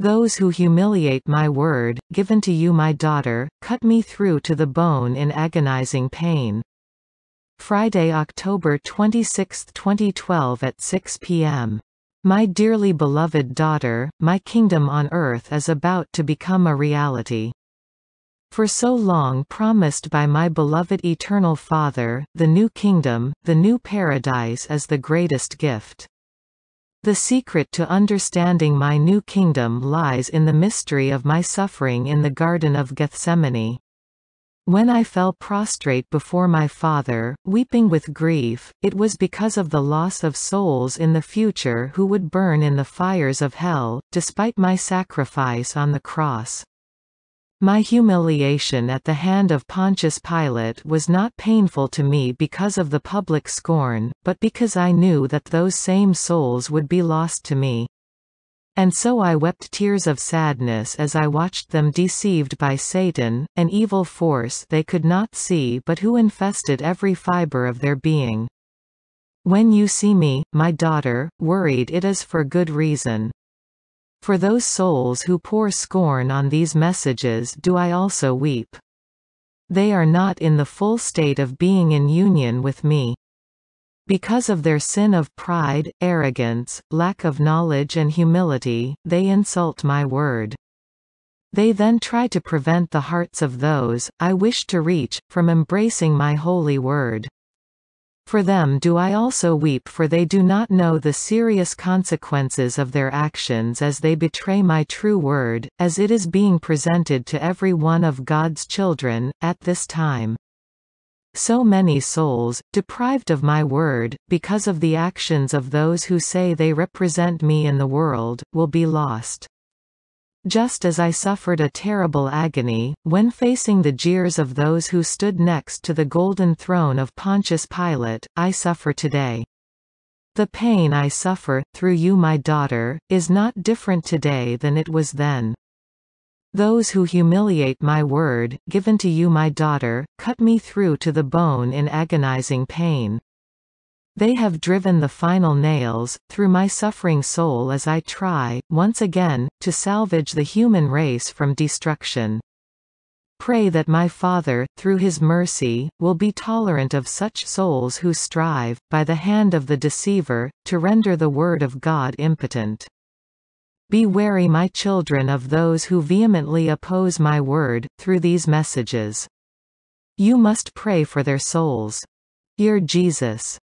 Those who humiliate my word, given to you my daughter, cut me through to the bone in agonizing pain. Friday, October 26, 2012 at 6 p.m. My dearly beloved daughter, my kingdom on earth is about to become a reality. For so long promised by my beloved Eternal Father, the new kingdom, the new paradise is the greatest gift. The secret to understanding my new kingdom lies in the mystery of my suffering in the Garden of Gethsemane. When I fell prostrate before my Father, weeping with grief, it was because of the loss of souls in the future who would burn in the fires of hell, despite my sacrifice on the cross. My humiliation at the hand of Pontius Pilate was not painful to me because of the public scorn, but because I knew that those same souls would be lost to me. And so I wept tears of sadness as I watched them deceived by Satan, an evil force they could not see but who infested every fiber of their being. When you see me, my daughter, worried it is for good reason. For those souls who pour scorn on these messages do I also weep. They are not in the full state of being in union with me. Because of their sin of pride, arrogance, lack of knowledge and humility, they insult my word. They then try to prevent the hearts of those, I wish to reach, from embracing my holy word. For them do I also weep for they do not know the serious consequences of their actions as they betray my true word, as it is being presented to every one of God's children, at this time. So many souls, deprived of my word, because of the actions of those who say they represent me in the world, will be lost. Just as I suffered a terrible agony, when facing the jeers of those who stood next to the golden throne of Pontius Pilate, I suffer today. The pain I suffer, through you my daughter, is not different today than it was then. Those who humiliate my word, given to you my daughter, cut me through to the bone in agonizing pain. They have driven the final nails, through my suffering soul as I try, once again, to salvage the human race from destruction. Pray that my Father, through his mercy, will be tolerant of such souls who strive, by the hand of the deceiver, to render the word of God impotent. Be wary my children of those who vehemently oppose my word, through these messages. You must pray for their souls. Dear Jesus.